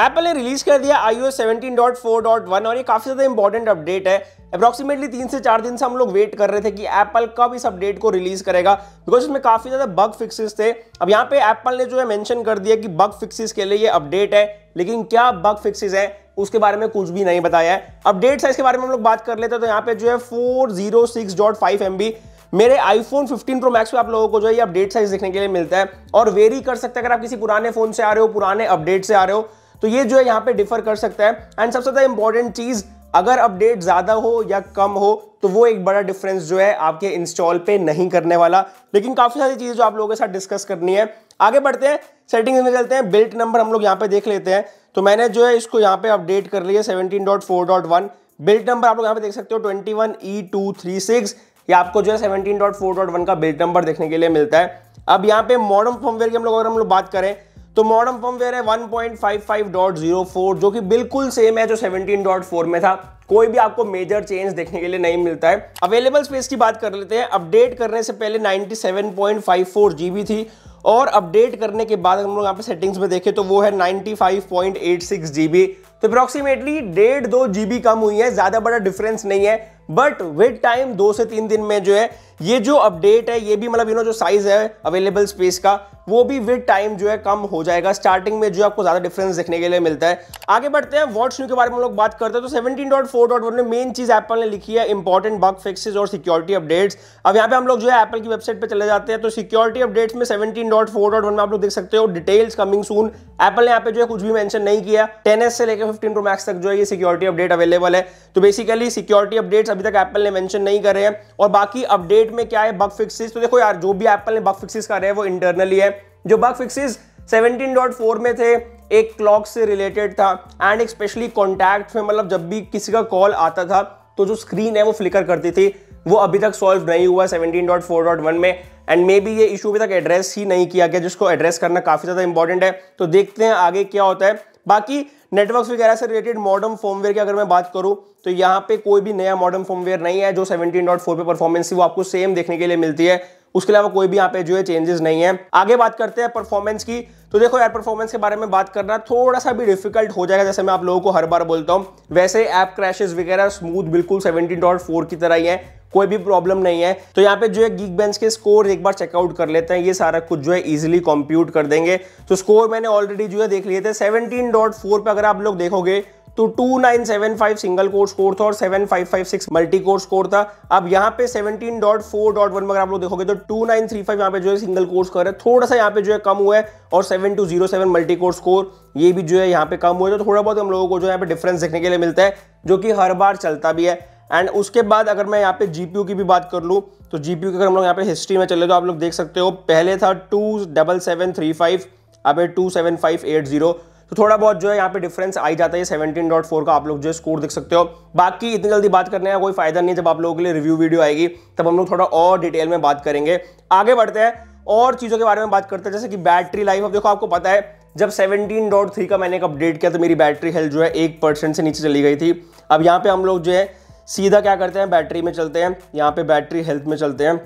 Apple ने release कर दिया आई ओ और ये काफ़ी ज़्यादा इंपॉर्टेंट अपडेट है अप्रॉक्सीमेटली तीन से चार दिन से हम लोग वेट कर रहे थे कि एप्पल कब इस अपडेट को रिलीज करेगा बिकॉज इसमें काफ़ी ज़्यादा बग फिक्सेस थे अब यहाँ पे एप्पल ने जो है मेंशन कर दिया कि बग फिक्सेस के लिए ये अपडेट है लेकिन क्या बग फिक्सेस है उसके बारे में कुछ भी नहीं बताया है अपडेट साइज के बारे में हम लोग बात कर लेते हैं तो यहाँ पे जो है four zero six dot five M B मेरे आईफोन 15 प्रो मैक्स पे आप लोगों को जो है ये अपडेट साइज देखने के लिए मिलता है और वेरी कर सकते हैं अगर आप किसी पुराने फोन से आ रहे हो पुराने अपडेट से आ रहे हो तो ये जो है यहाँ पे डिफर कर सकता है एंड सबसे ज़्यादा इंपॉर्टेंट चीज़ अगर अपडेट ज़्यादा हो या कम हो तो वो एक बड़ा डिफरेंस जो है आपके इंस्टॉल पे नहीं करने वाला लेकिन काफ़ी सारी चीज़ें जो आप लोगों के साथ डिस्कस करनी है आगे बढ़ते हैं सेटिंग्स में चलते हैं बिल्ट नंबर हम लोग यहाँ पे देख लेते हैं तो मैंने जो है इसको यहाँ पे अपडेट कर लिया seventeen dot four dot one build number आप लोग यहाँ पे देख सकते हो twenty one E two three six ये आपको जो है seventeen dot four dot one का बिल्ट नंबर देखने के लिए मिलता है अब यहाँ पे मॉडर्न फॉर्मवेयर की हम लोग अगर हम लोग बात करें तो मॉडर्न फर्मवेयर है 1.55.04 जो कि बिल्कुल सेम है जो 17.4 में था कोई भी आपको मेजर चेंज देखने के लिए नहीं मिलता है अवेलेबल स्पेस की बात कर लेते हैं अपडेट करने से पहले 97.54 जीबी थी और अपडेट करने के बाद हम लोग यहाँ पे सेटिंग्स में देखें तो वो है 95.86 जीबी तो अप्रॉक्सीमेटली डेढ़ दो जीबी कम हुई है ज़्यादा बड़ा डिफरेंस नहीं है बट विद टाइम दो से तीन दिन में जो है ये जो अपडेट है ये भी मतलब यू नो जो साइज है अवेलेबल स्पेस का वो भी विद टाइम जो है कम हो जाएगा स्टार्टिंग में जो आपको ज्यादा डिफरेंस देखने के लिए मिलता है आगे बढ़ते हैं वॉट्स न्यू के बारे में हम लोग बात करते हैं तो 17.4.1 में मेन चीज एप्पल ने लिखी है इंपॉर्टेंट बग फिक्सेस और सिक्योरिटी अपडेट्स अब यहाँ पे हम लोग जो है एप्पल की वेबसाइट पर चले जाते हैं तो सिक्योरिटी अपडेट्स में 17.4.1 में आप लोग देख सकते हो डिटेल्स कमिंग सून एप्पल ने यहाँ पे जो है कुछ भी मैंशन नहीं किया टेन से लेकर फिफ्टीन प्रो मैक्स तक जो है ये सिक्योरिटी अपडेट अवेलेबल है तो बेसिकली सिक्योरिटी अपडेट्स अभी तक एप्पल ने मेंशन नहीं करे हैं और बाकी अपडेट में क्या है बग फिक्सेस तो देखो यार जो भी एप्पल ने बग फिक्सेस करे हैं वो इंटरनली है जो बग फिक्सेस 17.4 में थे एक क्लॉक से रिलेटेड था एंड एक स्पेशली कॉन्टैक्ट में मतलब जब भी किसी का कॉल आता था तो जो स्क्रीन है वो फ्लिकर करती थी वो अभी तक सॉल्व नहीं हुआ 17.4.1 में एंड मे बी ये इशू अभी तक एड्रेस ही नहीं किया गया जिसको एड्रेस करना काफ़ी ज़्यादा इंपॉर्टेंट है तो देखते हैं आगे क्या होता है बाकी नेटवर्क्स वगैरह से रिलेटेड मॉडर्न फॉर्मवेयर की अगर मैं बात करूँ तो यहाँ पे कोई भी नया मॉडर्न फॉर्मवेयर नहीं है जो 17.4 पे परफॉर्मेंस थी वो आपको सेम देखने के लिए मिलती है उसके अलावा कोई भी यहाँ पे जो है चेंजेस नहीं है आगे बात करते हैं परफॉर्मेंस की तो देखो यार परफॉर्मेंस के बारे में बात करना थोड़ा सा भी डिफिकल्ट हो जाएगा जैसे मैं आप लोगों को हर बार बोलता हूँ वैसे ऐप क्रैशेज वगैरह स्मूथ बिल्कुल 17.4 की तरह ही है कोई भी प्रॉब्लम नहीं है तो यहाँ पे जो है गीक बेंच के स्कोर एक बार चेकआउट कर लेते हैं ये सारा कुछ जो है इजिली कॉम्प्यूट कर देंगे तो स्कोर मैंने ऑलरेडी जो है देख लिए थे 17.4 पे अगर आप लोग देखोगे तो 2975 सिंगल कोर स्कोर था और 7556 मल्टी कोर स्कोर था अब यहाँ पे 17.4.1 में अगर आप लोग देखोगे तो 2935 यहाँ पे जो है सिंगल कोर स्कोर है थोड़ा सा यहाँ पे जो है कम हुआ है और 7207 मल्टी कोर स्कोर ये भी जो है यहाँ पे कम हुआ है तो थोड़ा बहुत हम लोगों को जो है यहाँ पे डिफरेंस देखने के लिए मिलता है जो कि हर बार चलता भी है एंड उसके बाद अगर मैं यहाँ पे जी की भी बात कर लूँ तो जी की अगर हम लोग यहाँ पे हिस्ट्री में चले तो आप लोग देख सकते हो पहले था two double seven three five अब है two seven five eight zero तो थोड़ा बहुत जो है यहाँ पे डिफरेंस आई जाता है सेवनटीन डॉट फोर का आप लोग जो है स्कोर देख सकते हो बाकी इतनी जल्दी बात करने का कोई फायदा नहीं जब आप लोगों के लिए रिव्यू वीडियो आएगी तब हम लोग थोड़ा और डिटेल में बात करेंगे आगे बढ़ते हैं और चीज़ों के बारे में बात करते हैं जैसे कि बैटरी लाइफ अब देखो आपको पता है जब 17.3 का मैंने एक अपडेट किया तो मेरी बैटरी हेल्थ जो है एक परसेंट से नीचे चली गई थी अब यहाँ पे हम लोग जो है सीधा क्या करते हैं बैटरी में चलते हैं यहाँ पे बैटरी हेल्थ में चलते हैं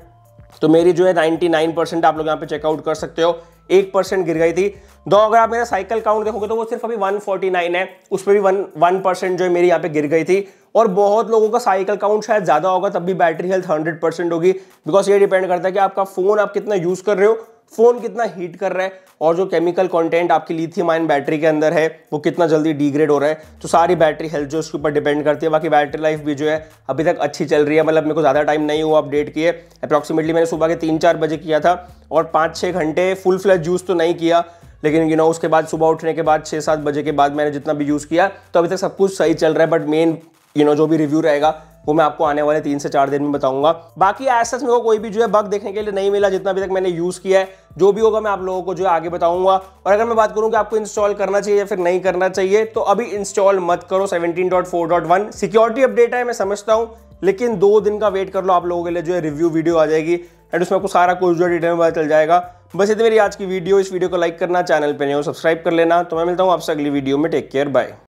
तो मेरी जो है 99 परसेंट आप लोग यहाँ पे चेकआउट कर सकते हो एक परसेंट गिर गई थी दो अगर आप मेरा साइकिल काउंट देखोगे तो वो सिर्फ अभी 149 है उस पर भी वन वन परसेंट जो है मेरी यहाँ पे गिर गई थी और बहुत लोगों का साइकिल काउंट शायद ज़्यादा होगा तब भी बैटरी हेल्थ हंड्रेड परसेंट होगी बिकॉज ये डिपेंड करता है कि आपका फ़ोन आप कितना यूज़ कर रहे हो फोन कितना हीट कर रहा है और जो केमिकल कंटेंट आपकी लिथियम आयन बैटरी के अंदर है वो कितना जल्दी डिग्रेड हो रहा है तो सारी बैटरी हेल्थ जो उसके ऊपर डिपेंड करती है बाकी बैटरी लाइफ भी जो है अभी तक अच्छी चल रही है मतलब मेरे को ज़्यादा टाइम नहीं हुआ अपडेट किए अप्रॉक्सीमेटली मैंने सुबह के तीन चार बजे किया था और पाँच छः घंटे फुल फ्लैश यूज़ तो नहीं किया लेकिन यू you नो know, उसके बाद सुबह उठने के बाद छः सात बजे के बाद मैंने जितना भी यूज़ किया तो अभी तक सब कुछ सही चल रहा है बट मेन यू नो जो भी रिव्यू रहेगा वो मैं आपको आने वाले तीन से चार दिन में बताऊंगा बाकी एस मेरे को कोई भी जो है बग देखने के लिए नहीं मिला जितना अभी तक मैंने यूज़ किया है जो भी होगा मैं आप लोगों को जो है आगे बताऊंगा और अगर मैं बात करूं कि आपको इंस्टॉल करना चाहिए या फिर नहीं करना चाहिए तो अभी इंस्टॉल मत करो 17.4.1 सिक्योरिटी अपडेट है मैं समझता हूँ लेकिन दो दिन का वेट कर लो आप लोगों के लिए जो है रिव्यू वीडियो आ जाएगी एंड उसमें आपको सारा कुछ जो है डिटेल में पता चल जाएगा बस इतनी मेरी आज की वीडियो इस वीडियो को लाइक करना चैनल पर नहीं हो सब्सक्राइब कर लेना तो मैं मिलता हूँ आपसे अगली वीडियो में टेक केयर बाय